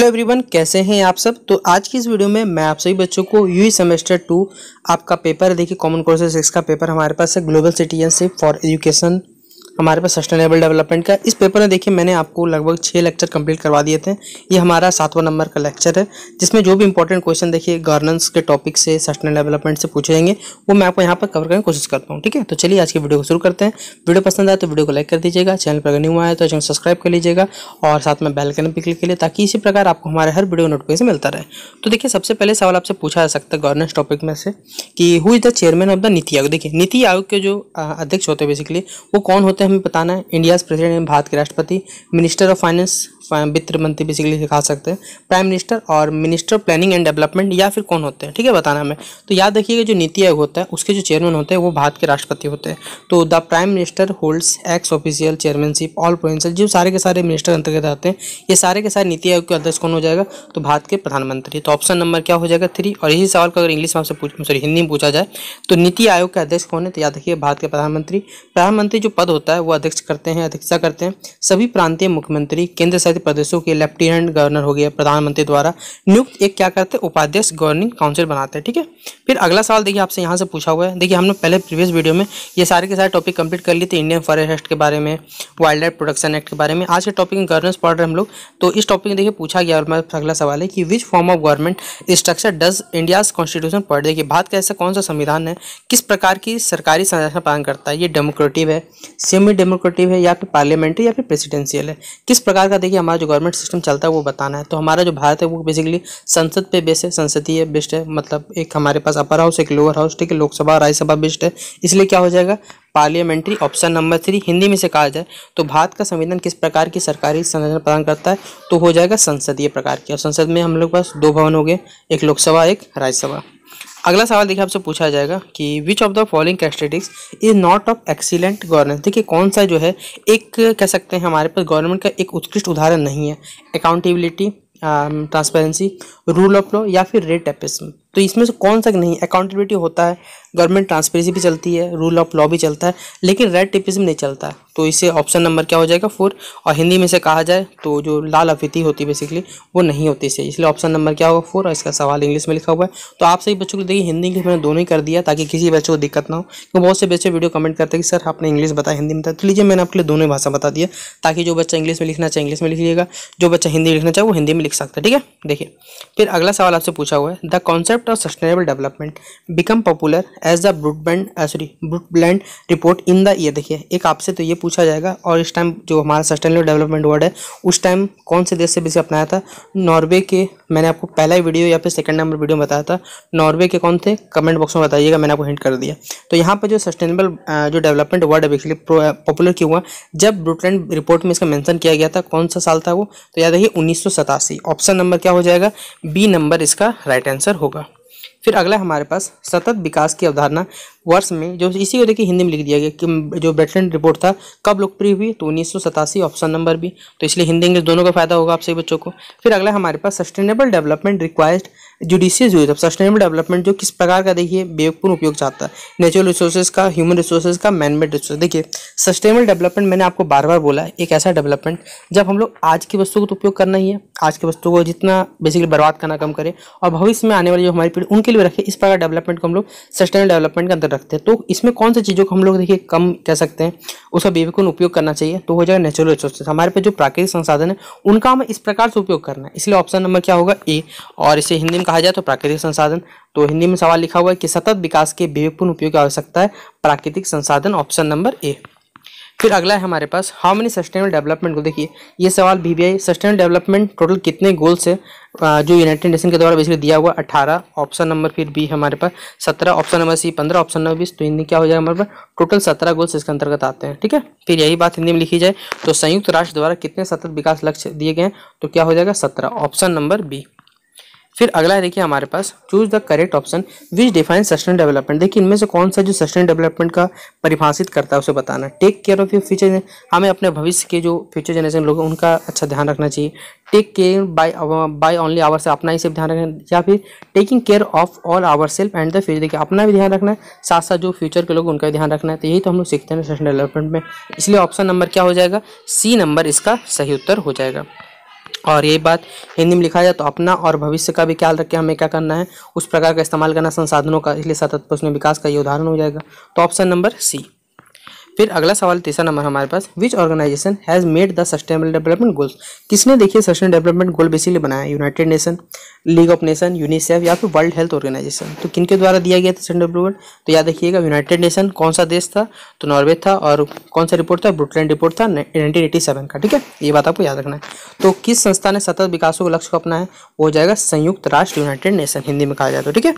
Hello everyone कैसे हैं आप सब तो आज की इस वीडियो में मैं आप सभी बच्चों को यू सेमेस्टर टू आपका पेपर देखिए कॉमन कोर्सेज सिक्स का पेपर हमारे पास है ग्लोबल सिटीजनशिप फॉर एजुकेशन हमारे पास सस्टेनेबल डेवलपमेंट का इस पेपर में देखिए मैंने आपको लगभग छः लेक्चर कंप्लीट करवा दिए थे ये हमारा सातवां नंबर का लेक्चर है जिसमें जो भी इंपॉर्टेंट क्वेश्चन देखिए गवर्नेंस के टॉपिक से सस्टेनेबल डेवलपमेंट से पूछे जाएंगे वो मैं आपको यहाँ पर कवर करने की कोशिश करता हूँ ठीक है तो चलिए आज की वीडियो को शुरू करते हैं वीडियो पसंद आए तो वीडियो को लाइक कर दीजिएगा चैनल पर अगर नहीं हुआ है तो चैनल सब्सक्राइब कर लीजिएगा और साथ में बेल करने पर क्लिक करिए ताकि इसी प्रकार आपको हमारे हर वीडियो नोटिफिकेशन मिलता रहे तो देखिए सबसे पहले सवाल आपसे पूछा जा सकता है गवर्नेंस टॉपिक में से कि who is the chairman of the NITI Aayog देखिए नीति आयोग के जो अध्यक्ष होते हैं बेसिकली वो कौन होते हैं हमें बताना है इंडियाज़ प्रेसिडेंट भारत के राष्ट्रपति मिनिस्टर ऑफ फाइनेंस वित्त मंत्री बेसिकली सिखा सकते हैं प्राइम मिनिस्टर और मिनिस्टर प्लानिंग एंड डेवलपमेंट या फिर कौन होते हैं ठीक है बताना हमें तो याद रखिएगा जो नीति आयोग होता है उसके जो चेयरमैन होते हैं वो भारत के राष्ट्रपति होते हैं तो the prime minister holds ex officio chairmanship all provincial जो सारे के सारे मिनिस्टर अंतर्गत आते हैं ये सारे के सारे नीति आयोग के अध्यक्ष कौन हो जाएगा तो भारत के प्रधानमंत्री तो ऑप्शन नंबर क्या हो जाएगा थ्री और यही सवाल का अगर इंग्लिश में आपसे सॉरी हिंदी में पूछा जाए तो नीति आयोग के अध्यक्ष कौन है तो याद रखिए भारत के प्रधानमंत्री प्रधानमंत्री जो पद होता है वो अध्यक्ष करते हैं अध्यक्षता करते हैं सभी प्रांतीय मुख्यमंत्री केंद्र शासित शासित प्रदेशों के लेफ्टिनेंट गवर्नर हो गया प्रधानमंत्री द्वारा नियुक्त एक क्या करते हैं उपाध्यक्ष गवर्निंग काउंसिल बनाते हैं ठीक है थीके? फिर अगला सवाल देखिए आपसे यहाँ से पूछा हुआ है देखिए हमने पहले प्रीवियस वीडियो में ये सारे के सारे टॉपिक कंप्लीट कर लिए थे इंडियन फॉरेस्ट के बारे में वाइल्ड लाइफ प्रोडक्शन एक्ट के बारे में आज के टॉपिक गवर्नेंस पढ़ रहे हम लोग तो इस टॉपिक में देखिए पूछा गया और अगला सवाल है कि which form of government structure does India constitution पढ़ देखिए भारत का ऐसा कौन सा संविधान है किस प्रकार की सरकारी संरचना पालन करता है ये डेमोक्रेटिव है सेमी डेमोक्रेटिव है या फिर पार्लियामेंट्री या फिर प्रेसिडेंशियल है किस प्रकार का देखिए हमारा जो गवर्नमेंट सिस्टम चलता है वो बताना है तो हमारा जो भारत है वो बेसिकली संसद पे बेस है संसदीय बेस्ट है मतलब एक हमारे पास अपर हाउस एक लोअर हाउस ठीक है लोकसभा राज्यसभा बेस्ट है इसलिए क्या हो जाएगा parliamentary option number three Hindi में से कहा जाए तो भारत का संविधान किस प्रकार की सरकारी संरचना प्रदान करता है तो हो जाएगा संसदीय प्रकार की और संसद में हम लोग पास दो भवन हो गए एक लोकसभा एक राज्यसभा अगला सवाल देखिए आपसे पूछा जाएगा कि which of the following characteristics is not of excellent governance देखिए कौन सा जो है एक कह सकते हैं हमारे पास गवर्नमेंट का एक उत्कृष्ट उदाहरण नहीं है accountability transparency rule of law या फिर रेट एपिज्म तो इसमें से कौन सा नहीं अकाउंटेबिलिटी होता है गवर्नमेंट ट्रांसपेरेंसी भी चलती है रूल ऑफ लॉ भी चलता है लेकिन रेड टिपिज्म नहीं चलता है तो इसे ऑप्शन नंबर क्या हो जाएगा फोर और हिंदी में से कहा जाए तो जो लाल अफीति होती है बेसिकली वो नहीं होती इसे इसलिए ऑप्शन नंबर क्या होगा फोर और इसका सवाल इंग्लिश में लिखा हुआ है तो आप सही बच्चों को देखिए हिंदी इंग्लिश मैंने दोनों ही कर दिया ताकि किसी बच्चों को दिक्कत ना हो क्योंकि बहुत से बच्चे वीडियो कमेंट करते हैं कि सर आपने इंग्लिश बताया हिंदी में बताया तो लीजिए मैंने आपके लिए दोनों भाषा बता दिया ताकि जो बच्चा इंग्लिश में लिखना चाहे इंग्लिश में लिख जो बच्चा हिंदी लिखना चाहे वो हिंदी में लिख सकता है ठीक है देखिए फिर अगला सवाल आपसे पूछा हुआ है the concept concept of sustainable development become popular as the as band sorry uh, sorry Brundtland report in the ये देखिए एक आपसे तो ये पूछा जाएगा और इस टाइम जो हमारा सस्टेनेबल डेवलपमेंट वर्ड है उस टाइम कौन से देश से इसे अपनाया था नॉर्वे के मैंने आपको पहला ही वीडियो या फिर सेकंड नंबर वीडियो बताया था नॉर्वे के कौन थे कमेंट बॉक्स में बताइएगा मैंने आपको हिंट कर दिया तो यहाँ पर जो सस्टेनेबल uh, जो डेवलपमेंट वर्ड है बेसिकली पॉपुलर uh, क्यों हुआ जब ब्रुटलैंड रिपोर्ट में इसका मेंशन किया गया था कौन सा साल था वो तो याद रखिए उन्नीस ऑप्शन नंबर क्या हो जाएगा बी नंबर इसका राइट आंसर होगा फिर अगला हमारे पास सतत विकास की अवधारणा वर्ष में जो इसी को देखिए हिंदी में लिख दिया गया कि जो ब्रेटलैंड रिपोर्ट था कब लोकप्रिय हुई तो उन्नीस ऑप्शन नंबर भी तो इसलिए हिंदी इंग्लिश दोनों का फायदा होगा आप सभी बच्चों को फिर अगला हमारे पास sustainable development required judicious use of sustainable development जो किस प्रकार का देखिए विवेकपूर्ण उपयोग चाहता है नेचुरल रिसोर्सेज का ह्यूमन रिसोर्सेज का मैनमेड रिसोर्स देखिए सस्टेनेबल डेवलपमेंट मैंने आपको बार बार बोला एक ऐसा डेवलपमेंट जब हम लोग आज की वस्तु को तो उपयोग करना ही है आज की वस्तु को जितना बेसिकली बर्बाद करना कम करें और भविष्य में आने वाली जो हमारी पीढ़ी उनके लिए रखें इस प्रकार डेवलपमेंट को हम लोग सस्टेनेबल डेवलपमेंट के अंदर रखते हैं तो इसमें कौन सी चीज़ों को हम लोग देखिए कम कह सकते हैं उसका बेवकून उपयोग करना चाहिए तो हो जाएगा नेचुरल रिसोर्सेज हमारे पे जो प्राकृतिक संसाधन है उनका हमें इस प्रकार से उपयोग करना है इसलिए ऑप्शन नंबर क्या होगा ए और इसे हिंदी में कहा जाए तो प्राकृतिक संसाधन तो हिंदी में सवाल लिखा हुआ है कि सतत विकास के विवेकपूर्ण उपयोग की आवश्यकता है प्राकृतिक संसाधन ऑप्शन नंबर ए फिर अगला है हमारे पास how many sustainable development goal देखिए ये सवाल B B sustainable development total कितने गोल्स है जो यूनाइटेड नेशन के द्वारा बेसिकली दिया हुआ अठारह ऑप्शन नंबर फिर बी हमारे पास सत्रह ऑप्शन नंबर सी पंद्रह ऑप्शन नंबर बीस तो हिंदी क्या हो जाएगा हमारे पास टोटल सत्रह गोल्स इसके अंतर्गत आते हैं ठीक है फिर यही बात हिंदी में लिखी जाए तो संयुक्त राष्ट्र द्वारा कितने सतत विकास लक्ष्य दिए गए हैं तो क्या हो जाएगा सत्रह ऑप्शन नंबर बी फिर अगला है देखिए हमारे पास choose the correct option which define sustain development देखिए इनमें से कौन सा जो सस्टेन डेवलपमेंट का परिभाषित करता है उसे बताना take care of your future हमें अपने भविष्य के जो फ्यूचर जनरेशन लोग हैं उनका अच्छा ध्यान रखना चाहिए take care by by only our से अपना ही सिर्फ ध्यान रखना या फिर taking care of all our self and the future देखिए अपना भी ध्यान रखना है साथ साथ जो फ्यूचर के लोग उनका भी ध्यान रखना है तो यही तो हम लोग सीखते हैं सस्टेन डेवलपमेंट में इसलिए ऑप्शन नंबर क्या हो जाएगा सी नंबर इसका सही उत्तर हो जाएगा और ये बात हिंदी में लिखा जाए तो अपना और भविष्य का भी ख्याल रखें हमें क्या करना है उस प्रकार का इस्तेमाल करना संसाधनों का इसलिए सतत प्रश्न विकास का ये उदाहरण हो जाएगा तो ऑप्शन नंबर सी फिर अगला सवाल तीसरा नंबर हमारे पास which organization has made the sustainable development goals किसने देखिए सस्टेनेबल डेवलपमेंट गोल बेसिकली बनाया united nation league of nation UNICEF या फिर वर्ल्ड हेल्थ ऑर्गेनाइजेशन तो किन के द्वारा दिया गया था सस्टेनेबल डेवलपमेंट तो याद रखिएगा यूनाइटेड नेशन कौन सा देश था तो नॉर्वे था और कौन सा रिपोर्ट था ब्रुटलैंड रिपोर्ट था नाइनटीन का ठीक है ये बात आपको याद रखना है तो किस संस्था ने सतत विकास को लक्ष्य को अपना है वो हो जाएगा संयुक्त राष्ट्र यूनाइटेड नेशन हिंदी में कहा जाता तो, है ठीक है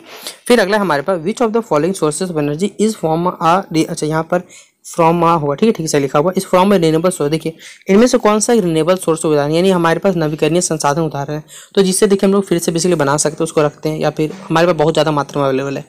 फिर अगला हमारे पास which of the following sources of energy is form आ अच्छा यहाँ पर फ्रॉम वहाँ होगा ठीक है ठीक है लिखा हुआ इस फॉर्म में रिनेबल सोर्स देखिए इनमें से कौन सा रिनेबल सोर्स उदाहरण यानी हमारे पास नवीकरणीय संसाधन उदाहरण है तो जिससे देखिए हम लोग फिर से बेसिकली बना सकते हैं उसको रखते हैं या फिर हमारे पास बहुत ज़्यादा मात्रा में अवेलेबल है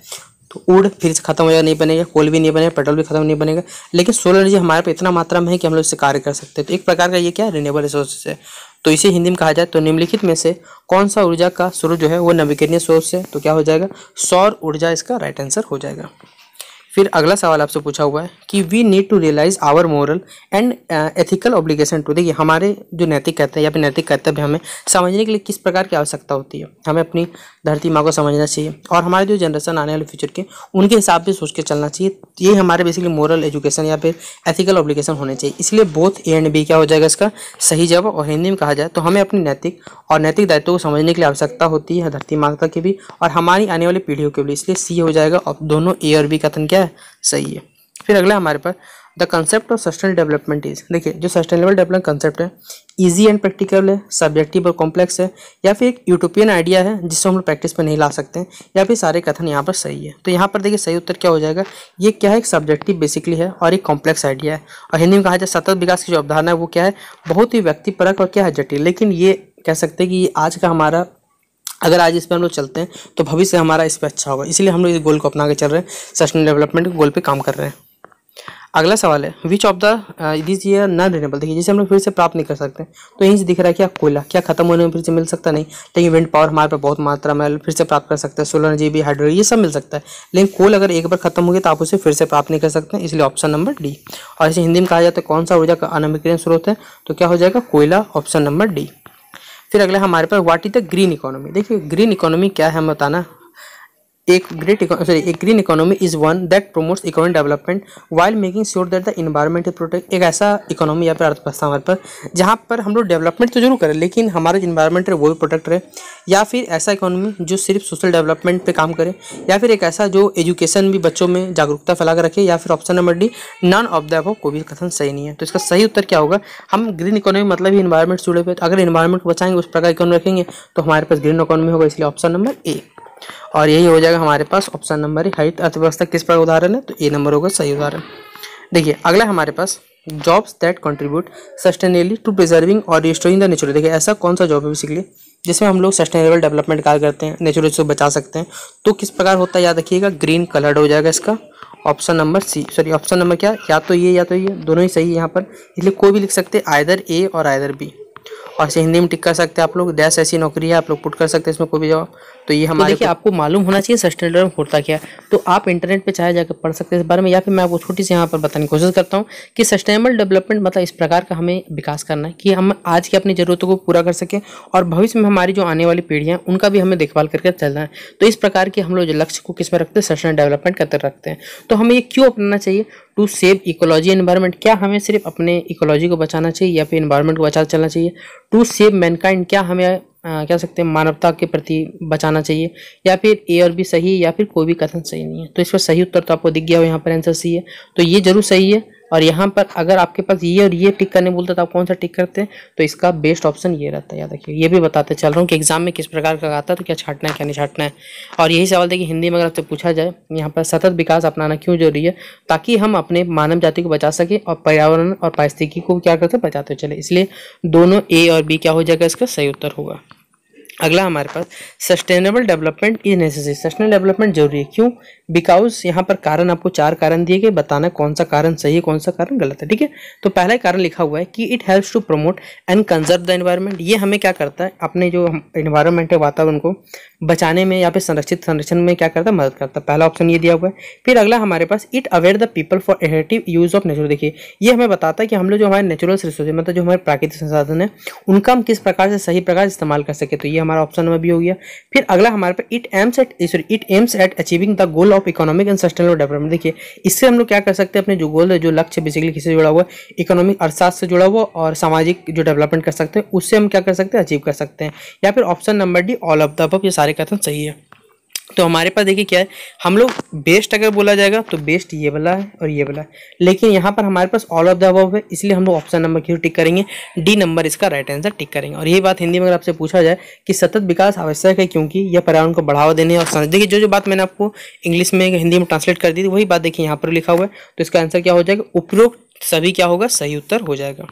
तो उड़ फिर से खत्म हो जाएगा नहीं बनेगा कोल भी नहीं बनेगा पेट्रोल भी खत्म नहीं बनेगा लेकिन सोलर एनर्जी हमारे पे इतना मात्रा में है कि हम लोग इससे कार्य कर सकते हैं तो एक प्रकार का ये क्या रिनेबल रिसोर्सेस है तो इसे हिंदी में कहा जाए तो निम्नलिखित में से कौन सा ऊर्जा का स्रोत जो है वो नवीकरणीय सोर्स है तो क्या हो जाएगा सौर ऊर्जा इसका राइट आंसर हो जाएगा फिर अगला सवाल आपसे पूछा हुआ है कि we need to realize our moral and ethical obligation to देखिए हमारे जो नैतिक कहते हैं या फिर नैतिक कर्तव्य हमें समझने के लिए किस प्रकार की आवश्यकता होती है हमें अपनी धरती माँ को समझना चाहिए और हमारे जो जनरेशन आने वाले फ्यूचर के उनके हिसाब से सोच के चलना चाहिए ये हमारे बेसिकली मॉरल एजुकेशन या फिर एथिकल ऑब्लिकेशन होने चाहिए इसलिए बोथ ए एंड बी क्या हो जाएगा इसका सही जवाब और हिंदी में कहा जाए तो हमें अपनी नैतिक और नैतिक दायित्व को समझने के लिए आवश्यकता होती है धरती माता की भी और हमारी आने वाली पीढ़ियों के लिए इसलिए सी हो जाएगा और दोनों ए और बी कथन क्या है सही है फिर अगला हमारे पास the concept of sustainable development is देखिए जो सस्टेनेबल डेवलपमेंट कंसेप्ट है इजी एंड प्रैक्टिकल है सब्जेक्टिव और कॉम्प्लेक्स है या फिर एक यूटोपियन आइडिया है जिसे हम लोग प्रैक्टिस में नहीं ला सकते हैं या फिर सारे कथन यहाँ पर सही है तो यहाँ पर देखिए सही उत्तर क्या हो जाएगा ये क्या है एक सब्जेक्टिव बेसिकली है और एक कॉम्प्लेक्स आइडिया है और हिंदी में कहा जाए सतत विकास की जो अवधारणा है वो क्या है बहुत ही व्यक्तिपरक और क्या है जटिल लेकिन ये कह सकते हैं कि ये आज का हमारा अगर आज इस पर हम लोग चलते हैं तो भविष्य हमारा इस पर अच्छा होगा इसलिए हम लोग इस गोल को अपना के चल रहे हैं सस्टेनेबल डेवलपमेंट के गोल पे काम कर रहे हैं अगला सवाल है विच ऑफ द दिस ये नॉन रिनेबल देखिए जिसे हम लोग फिर से प्राप्त नहीं कर सकते तो यहीं से दिख रहा है क्या कोयला क्या खत्म होने में फिर से मिल सकता नहीं लेकिन विंड पावर हमारे पास बहुत मात्रा में फिर से प्राप्त कर सकते हैं सोलर जी बी ये सब मिल सकता है लेकिन कोल अगर एक बार खत्म हो गया तो आप उसे फिर से प्राप्त नहीं कर सकते इसलिए ऑप्शन नंबर डी और इसे हिंदी में कहा जाता है कौन सा ऊर्जा का अनविक्रीय स्रोत है तो क्या हो जाएगा कोयला ऑप्शन नंबर डी फिर अगला हमारे पास what is the green economy देखिए ग्रीन इकोनॉमी क्या है हम बताना एक ग्रेट सॉरी एक green economy is one that promotes economic development while making sure that the environment is protect एक ऐसा इकोनॉमी यहाँ पर अर्थव्यवस्था हमारे पर जहाँ पर हम लोग डेवलपमेंट तो जरूर करें लेकिन हमारा इन्वायरमेंट है वो भी प्रोटेक्ट रहे या फिर ऐसा इकोनॉमी जो सिर्फ सोशल डेवलपमेंट पर काम करे या फिर एक ऐसा जो एजुकेशन भी बच्चों में जागरूकता फैला कर रखे या फिर option number D none of the above कोई भी कथन सही नहीं है तो इसका सही उत्तर क्या होगा हम ग्रीन इकोनॉमी मतलब ही इन्वायरमेंट जुड़े हुए अगर इन्वायरमेंट को बचाएंगे उस प्रकार इकोनॉमी रखेंगे तो हमारे पास ग्रीन इकोनॉमी होगा इसलिए ऑप्शन नंबर ए और यही हो जाएगा हमारे पास ऑप्शन नंबर हाइट अर्थव्यवस्था किस पर उदाहरण है तो ए नंबर होगा सही उदाहरण देखिए अगला हमारे पास jobs that contribute sustainably to preserving और रिस्टोरिंग द नेचुरल देखिए ऐसा कौन सा जॉब है बेसिकली जिसमें हम लोग सस्टेनेबल डेवलपमेंट कार्य करते हैं नेचुरल को बचा सकते हैं तो किस प्रकार होता है याद रखिएगा ग्रीन कलर्ड हो जाएगा इसका option number C sorry option number क्या या तो ये या तो ये दोनों ही सही है यहाँ पर इसलिए कोई भी लिख सकते हैं आयदर ए और आयदर बी और इसे हिंदी में टिक कर सकते हैं आप लोग डैश ऐसी नौकरी है आप लोग पुट कर सकते हैं इसमें कोई भी जवाब तो ये तो हमारे तो देखिए आपको मालूम होना चाहिए सस्टेनेबल डेवलपमेंट होता क्या तो आप इंटरनेट पर चाहे जाकर पढ़ सकते हैं इस बारे में या फिर मैं आपको छोटी सी यहाँ पर बताने की कोशिश करता हूँ कि सस्टेनेबल डेवलपमेंट मतलब इस प्रकार का हमें विकास करना है कि हम आज की अपनी ज़रूरतों को पूरा कर सकें और भविष्य में हमारी जो आने वाली पीढ़ियाँ उनका भी हमें देखभाल करके चलना है तो इस प्रकार के हम लोग जो लक्ष्य को किस में रखते हैं सस्टेनेबल डेवलपमेंट करते रखते हैं तो हमें ये क्यों अपनाना चाहिए टू सेव इकोलॉजी एनवायरमेंट क्या हमें सिर्फ अपने इकोलॉजी को बचाना चाहिए या फिर इन्वायरमेंट को बचा चलना चाहिए टू सेव मैनकाइंड क्या हमें आ, क्या सकते हैं मानवता के प्रति बचाना चाहिए या फिर ए और बी सही है या फिर कोई भी कथन सही नहीं है तो इस पर सही उत्तर तो आपको दिख गया हो यहाँ पर आंसर सी है तो ये जरूर सही है और यहाँ पर अगर आपके पास ये और ये टिक करने बोलते तो आप कौन सा टिक करते हैं तो इसका बेस्ट ऑप्शन ये रहता है याद रखिए ये भी बताते चल रहा हूँ कि एग्जाम में किस प्रकार का आता है तो क्या छाटना है क्या नहीं छाटना है और यही सवाल देखिए हिंदी में अगर आपसे पूछा जाए यहाँ पर सतत विकास अपनाना क्यों जरूरी है ताकि हम अपने मानव जाति को बचा सकें और पर्यावरण और पारिस्थितिकी को क्या करते बचाते चले इसलिए दोनों ए और बी क्या हो जाएगा इसका सही उत्तर होगा अगला हमारे पास sustainable development is necessary sustainable development जरूरी है क्यों बिकॉज यहाँ पर कारण आपको चार कारण दिए गए बताना कौन सा कारण सही है कौन सा कारण गलत है ठीक है तो पहला कारण लिखा हुआ है कि it helps to promote and conserve the environment ये हमें क्या करता है अपने जो इन्वायरमेंट है वातावरण को बचाने में या फिर संरक्षित संरक्षण में क्या करता है मदद करता है पहला ऑप्शन ये दिया हुआ है फिर अगला हमारे पास it aware the people for एहेटिव यूज़ ऑफ नेचुरल देखिए ये हमें बताता है कि हम लोग जो हमारे नेचुरल रिसोर्स मतलब जो हमारे प्राकृतिक संसाधन है उनका हम किस प्रकार से सही प्रकार इस्तेमाल कर सके तो ये हमारा ऑप्शन नंबर बी हो गया फिर अगला हमारे पास it aims at sorry it aims at achieving the goal of economic and sustainable development देखिए इससे हम लोग क्या कर सकते हैं अपने जो गोल है जो लक्ष्य बेसिकली किससे जुड़ा हुआ है इकोनॉमिक अर्थशास्त्र से जुड़ा हुआ और सामाजिक जो डेवलपमेंट कर सकते हैं उससे हम क्या कर सकते हैं अचीव कर सकते हैं या फिर option number D all of the अब ये सारे कथन सही है तो हमारे पास देखिए क्या है हम लोग बेस्ट अगर बोला जाएगा तो बेस्ट ये वाला है और ये वाला है लेकिन यहाँ पर हमारे पास ऑल ऑफ द अबव है इसलिए हम लोग ऑप्शन नंबर क्यों टिक करेंगे डी नंबर इसका राइट आंसर टिक करेंगे और ये बात हिंदी में अगर आपसे पूछा जाए कि सतत विकास आवश्यक है क्योंकि यह पर्यावरण को बढ़ावा देने और समझ देखिए जो जो बात मैंने आपको इंग्लिश में हिंदी में ट्रांसलेट कर दी थी वही बात देखिए यहाँ पर लिखा हुआ है तो इसका आंसर क्या हो जाएगा उपरोक्त सभी क्या होगा सही उत्तर हो जाएगा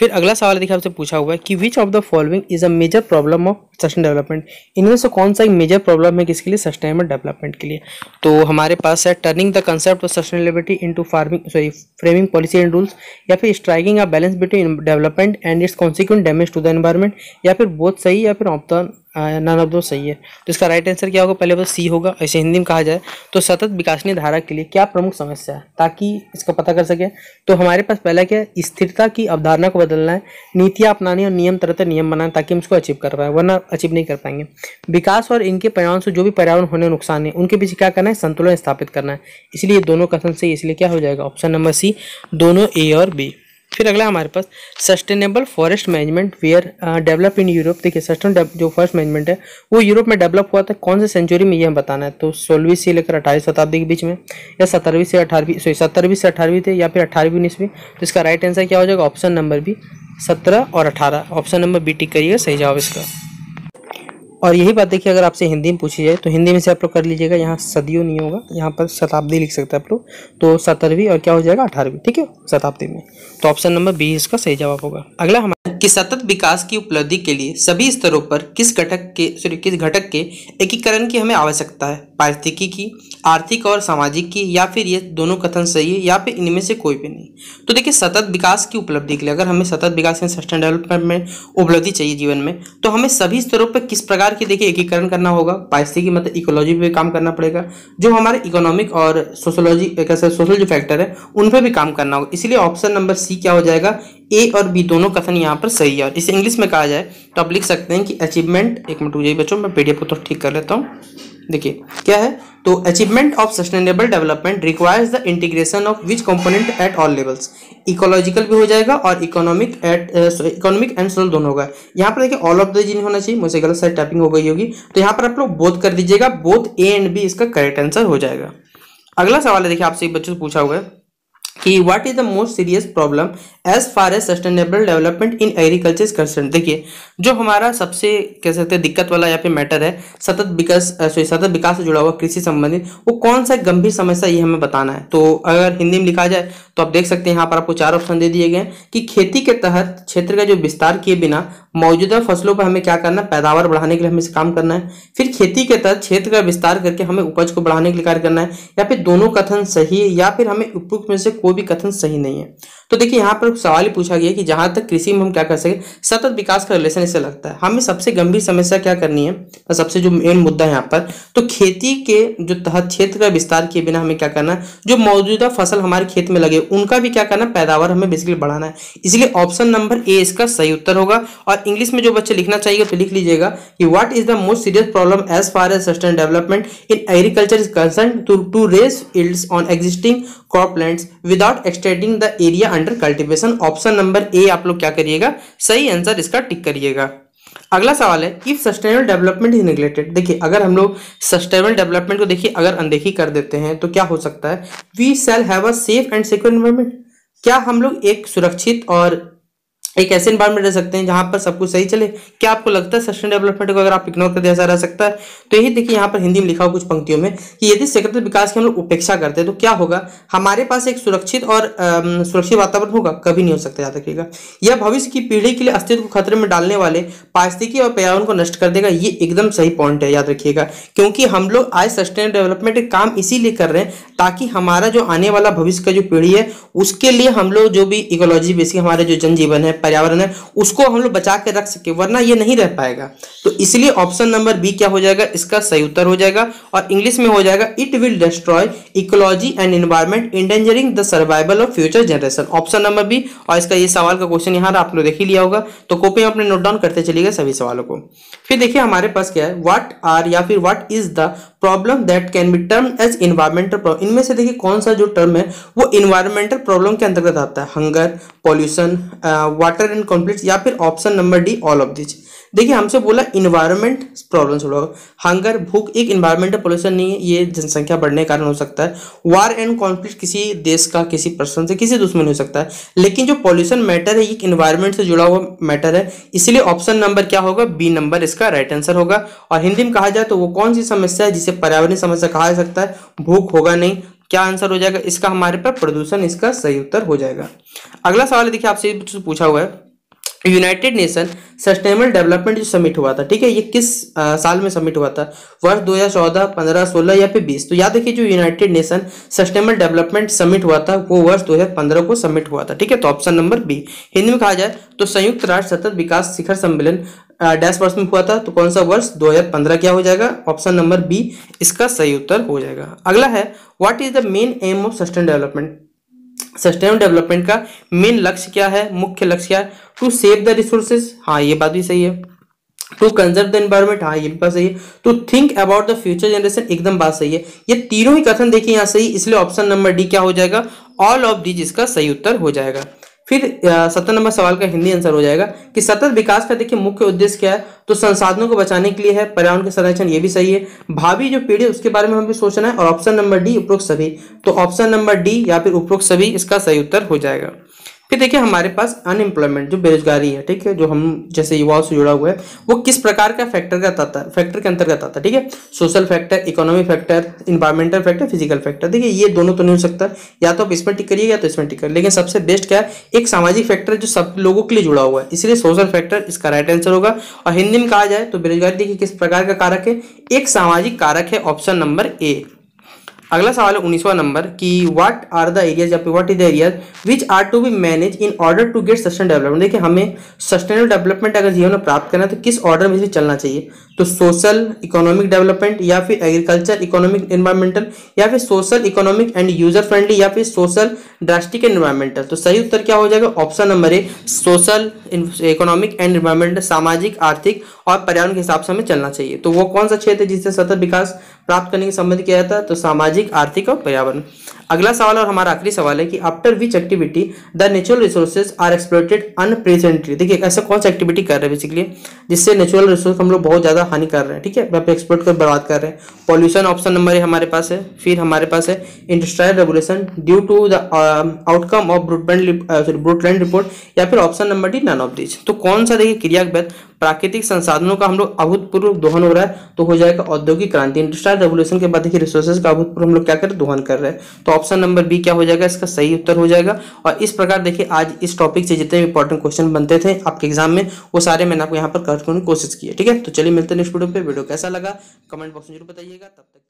फिर अगला सवाल देखिए आपसे पूछा हुआ है कि which of the following is a major problem of sustain development इनमें से कौन सा एक मेजर प्रॉब्लम है किसके लिए सस्टेनेबल डेवलपमेंट के लिए तो हमारे पास है turning the concept of sustainability into farming sorry framing policy and rules या फिर striking a balance between development and its consequent damage to the environment या फिर बहुत सही या फिर ऑफ द नन ऑफ दो सही है तो इसका राइट आंसर क्या होगा पहले बस सी होगा ऐसे हिंदी में कहा जाए तो सतत विकासनीय धारा के लिए क्या प्रमुख समस्या है ताकि इसका पता कर सके तो हमारे पास पहला क्या है स्थिरता की अवधारणा को बदलना है नीतियाँ अपनानी और नियम तरह नियम बनाए ताकि हम इसको अचीव कर पाए वरना अचीव नहीं कर पाएंगे विकास और इनके परिणाम से जो भी पर्यावरण होने नुकसान है उनके बीच क्या करना है संतुलन स्थापित करना है इसलिए दोनों कथन सही इसलिए क्या हो जाएगा ऑप्शन नंबर सी दोनों ए और बी फिर अगला हमारे पास sustainable forest management where develop in Europe देखिए सस्टेन जो फॉरेस्ट मैनेजमेंट है वो यूरोप में डेवलप हुआ था कौन से सेंचुरी में ये हम बताना है तो सोलहवीं से लेकर अठारहवीं शताब्दी के बीच में या सत्तरवीं से अठारहवीं सॉरी सत्तरवीं से अठारहवीं थे या फिर अठारहवीं उन्नीसवीं तो इसका राइट आंसर क्या हो जाएगा ऑप्शन नंबर बी सत्रह और अठारह ऑप्शन नंबर बी टिक करिएगा सही जवाब इसका और यही बात देखिए अगर आपसे हिंदी में पूछी जाए तो हिंदी में से आप लोग कर लीजिएगा यहाँ सदियों नहीं होगा यहाँ पर शताब्दी लिख सकते हैं आप लोग तो सत्रहवीं और क्या हो जाएगा अठारहवीं ठीक है शताब्दी में तो ऑप्शन नंबर बी इसका सही जवाब होगा अगला हमारा कि सतत विकास की उपलब्धि के लिए सभी स्तरों पर किस घटक के सॉरी किस घटक के एकीकरण की हमें आवश्यकता है पारिस्थितिकी की आर्थिक और सामाजिक की या फिर ये दोनों कथन सही है या फिर इनमें से कोई भी नहीं तो देखिए सतत विकास की उपलब्धि के लिए अगर हमें सतत विकास में सस्टेन डेवलपमेंट में उपलब्धि चाहिए जीवन में तो हमें सभी स्तरों पर किस प्रकार प्रकार की देखिए एकीकरण करना होगा पायसी की मतलब इकोलॉजी पे काम करना पड़ेगा जो हमारे इकोनॉमिक और सोशोलॉजी कैसे सोशल जो फैक्टर है उन पर भी काम करना होगा इसलिए ऑप्शन नंबर सी क्या हो जाएगा ए और बी दोनों कथन यहाँ पर सही है और इसे इंग्लिश में कहा जाए तो आप लिख सकते हैं कि अचीवमेंट एक मिनट हो जाइए बच्चों मैं पीडीएफ को तो ठीक कर लेता हूँ देखिए क्या है तो achievement of sustainable development requires the integration of which component at all levels ecological भी हो जाएगा और economic at economic and social दोनों होगा यहाँ पर देखिए ऑल ऑफ द जिन होना चाहिए मुझसे गलत सर टाइपिंग हो गई होगी तो यहाँ पर आप लोग बोथ कर दीजिएगा बोथ ए एंड बी इसका करेक्ट आंसर हो जाएगा अगला सवाल है देखिए आपसे एक बच्चों से पूछा हुआ है कि what is the most serious problem as far as sustainable development in agriculture is concern देखिए जो हमारा सबसे कह सकते हैं दिक्कत वाला यहाँ पे मैटर है सतत विकास सॉरी सतत विकास से जुड़ा हुआ कृषि संबंधित वो कौन सा गंभीर समस्या ये हमें बताना है तो अगर हिंदी में लिखा जाए तो आप देख सकते हैं यहाँ पर आपको चार ऑप्शन दे दिए गए कि खेती के तहत क्षेत्र का जो विस्तार किए बिना मौजूदा फसलों पर हमें क्या करना है पैदावार बढ़ाने के लिए हमें काम करना है फिर खेती के तहत क्षेत्र का विस्तार करके हमें उपज को बढ़ाने के लिए कार्य करना है या फिर दोनों कथन सही है या फिर हमें उपयुक्त में से कोई भी कथन सही नहीं है तो देखिए यहाँ पर सवाल ही पूछा गया कि जहां तक कृषि में हम क्या कर सके सतत विकास का रिलेशन इससे लगता है हमें सबसे गंभीर समस्या क्या करनी है और सबसे जो मेन मुद्दा है यहाँ पर तो खेती के जो तहत क्षेत्र का विस्तार किए बिना हमें क्या करना है जो मौजूदा फसल हमारे खेत में लगे उनका भी क्या करना है पैदावार हमें बेसिकली बढ़ाना है इसलिए ऑप्शन नंबर ए इसका सही उत्तर होगा और इंग्लिश में जो बच्चे लिखना चाहिए तो लिख लीजिएगा कि what is the most serious problem as far as sustain development in agriculture is concern to to raise yield on existing crop without extending the area under cultivation option number A आप लोग क्या करिएगा सही answer इसका टिक करिएगा अगला सवाल है if sustainable development is neglected देखिए अगर हम लोग सस्टेनेबल डेवलपमेंट को देखिए अगर अनदेखी कर देते हैं तो क्या हो सकता है we shall have a safe and secure environment क्या हम लोग एक सुरक्षित और एक ऐसे इन्वायरमेंट रह सकते हैं जहां पर सब कुछ सही चले क्या आपको लगता है सस्टेन डेवलपमेंट को अगर आप इग्नोर कर दिया जा रहा सकता है तो यही देखिए यहाँ पर हिंदी में लिखा हो कुछ पंक्तियों में कि यदि सकृत विकास की हम लोग उपेक्षा करते हैं तो क्या होगा हमारे पास एक सुरक्षित और आ, सुरक्षित वातावरण होगा कभी नहीं हो सकता याद रखिएगा यह भविष्य की पीढ़ी के लिए अस्तित्व को खतरे में डालने वाले पारिस्थितिकी और पर्यावरण को नष्ट कर देगा ये एकदम सही पॉइंट है याद रखिएगा क्योंकि हम लोग आज सस्टेन डेवलपमेंट काम इसीलिए कर रहे हैं ताकि हमारा जो आने वाला भविष्य का जो पीढ़ी है उसके लिए हम लोग जो भी इकोलॉजी बेसिक हमारे जो जनजीवन है पर्यावरण है उसको हम लोग बचा के रख सके वरना ये नहीं रह पाएगा तो इसलिए ऑप्शन नंबर बी क्या हो जाएगा इसका सही उत्तर हो जाएगा और इंग्लिश में हो जाएगा it will destroy ecology and environment endangering the survival of future generation option number B और इसका ये सवाल का क्वेश्चन यहाँ आप लोग देख ही लिया होगा तो कॉपी अपने नोट डाउन करते चलिएगा सभी सवालों को फिर देखिए हमारे पास क्या है वट आर या फिर what is the problem that can be term as environmental problem इनमें से देखिए कौन सा जो टर्म है वो इन्वायरमेंटल प्रॉब्लम के अंतर्गत आता है hunger pollution water and conflict या फिर option number D all of this देखिए हमसे बोला इन्वायरमेंट प्रॉब्लम सॉल्व हंगर भूख एक इन्वायरमेंटल पोल्यूशन नहीं है ये जनसंख्या बढ़ने के कारण हो सकता है वार एंड कॉन्फ्लिक्ट किसी देश का किसी पर्सन से किसी दुश्मन हो सकता है लेकिन जो पॉल्यूशन मैटर है ये इन्वायरमेंट से जुड़ा हुआ मैटर है इसलिए ऑप्शन नंबर क्या होगा बी नंबर इसका राइट आंसर होगा और हिंदी में कहा जाए तो वो कौन सी समस्या है जिसे पर्यावरणीय समस्या कहा जा सकता है भूख होगा नहीं क्या आंसर हो जाएगा इसका हमारे पर प्रदूषण इसका सही उत्तर हो जाएगा अगला सवाल देखिए आपसे पूछा हुआ है यूनाइटेड नेशन सस्टेनेबल डेवलपमेंट जो समिट हुआ था ठीक है ये किस आ, साल में समिट हुआ था वर्ष 2014, 15, 16 या फिर 20 तो याद देखिए जो United Nation sustainable development summit हुआ था वो वर्ष 2015 को सबमिट हुआ था ठीक है तो ऑप्शन नंबर बी हिंदी में कहा जाए तो संयुक्त राष्ट्र सतत विकास शिखर सम्मेलन डैश वर्ष में हुआ था तो कौन सा वर्ष दो क्या हो जाएगा ऑप्शन नंबर बी इसका सही उत्तर हो जाएगा अगला है what is the main aim of sustain development sustainable development का मेन लक्ष्य क्या है मुख्य लक्ष्य क्या है टू सेव द रिसोर्सेज हाँ ये बात भी सही है टू कंजर्व द एनवायरमेंट हाँ ये भी बात सही है to think about the future generation एकदम बात सही है ये तीनों ही कथन देखिए यहाँ सही इसलिए ऑप्शन नंबर डी क्या हो जाएगा ऑल ऑफ डी इसका सही उत्तर हो जाएगा फिर सत्तर नंबर सवाल का हिंदी आंसर हो जाएगा कि सतत विकास का देखिए मुख्य उद्देश्य क्या है तो संसाधनों को बचाने के लिए है पर्यावरण के संरक्षण ये भी सही है भावी जो पीढ़ी उसके बारे में हमें सोचना है और ऑप्शन नंबर डी उपरोक्त सभी तो ऑप्शन नंबर डी या फिर उपरोक्त सभी इसका सही उत्तर हो जाएगा फिर देखिए हमारे पास अनएम्प्लॉयमेंट जो बेरोजगारी है ठीक है जो हम जैसे युवाओं से जुड़ा हुआ है वो किस प्रकार का फैक्टर का आता है फैक्टर के अंतर्गत आता है ठीक है social factor economic factor environmental factor physical factor देखिए ये दोनों तो नहीं हो सकता या तो आप इसमें टिक करिए या तो इसमें टिक करिए लेकिन सबसे बेस्ट क्या है एक सामाजिक फैक्टर जो सब लोगों के लिए जुड़ा हुआ है इसलिए सोशल फैक्टर इसका राइट आंसर होगा और हिंदी में कहा जाए तो बेरोजगारी देखिए किस प्रकार का कारक है एक सामाजिक कारक है ऑप्शन नंबर ए अगला सवाल है उन्नीसवा नंबर कि व्हाट आर द एरियाज या what is the areas which are to be manage in order to get sustain development देखिए हमें सस्टेनेबल डेवलपमेंट अगर जीवन में प्राप्त करना है तो किस ऑर्डर में इसे चलना चाहिए तो सोशल इकोनॉमिक डेवलपमेंट या फिर एग्रीकल्चर इकोनॉमिक एनवायरमेंटल या फिर social economic and user friendly या फिर सोशल ड्रास्टिक एनवायरमेंटल तो सही उत्तर क्या हो जाएगा option number A social economic and environmental सामाजिक आर्थिक और पर्यावरण के हिसाब से हमें चलना चाहिए तो वो कौन सा क्षेत्र है जिससे सतत विकास प्राप्त करने के संबंध किया जाता है तो सामाजिक आर्थिक और पर्यावरण अगला सवाल और हमारा आखिरी सवाल है कि after which activity the natural resources are exploited unprecedentedly देखिए ऐसा कौन सा एक्टिविटी कर रहे हैं बेसिकली जिससे नेचुरल रिसोर्स हम लोग बहुत ज़्यादा हानि कर रहे हैं ठीक है वहाँ पे एक्सप्लोर्ट कर बर्बाद कर रहे हैं पॉल्यूशन ऑप्शन नंबर है हमारे पास है फिर हमारे पास है industrial regulation due to the outcome of Brundtland sorry Brundtland report या फिर option number D none of this तो कौन सा देखिए क्रिया प्राकृतिक संसाधनों का हम लोग अभूतपूर्व दोहन हो रहा है तो हो जाएगा औद्योगिक क्रांति इंडस्ट्रियल रेवोल्यूशन के बाद देखिए रिसोर्सेज का अभूतपूर्व हम लोग क्या कर दोहन कर रहे हैं तो ऑप्शन नंबर बी क्या हो जाएगा इसका सही उत्तर हो जाएगा और इस प्रकार देखिए आज इस टॉपिक से जितने इंपॉर्टेंट क्वेश्चन बनते थे आपके एग्जाम में वो सारे मैंने आपको यहाँ पर करने की कोशिश की है ठीक है तो चलिए मिलते हैं नेक्स्ट वीडियो पर वीडियो कैसा लगा कमेंट बॉक्स में जरूर बताइएगा तब तक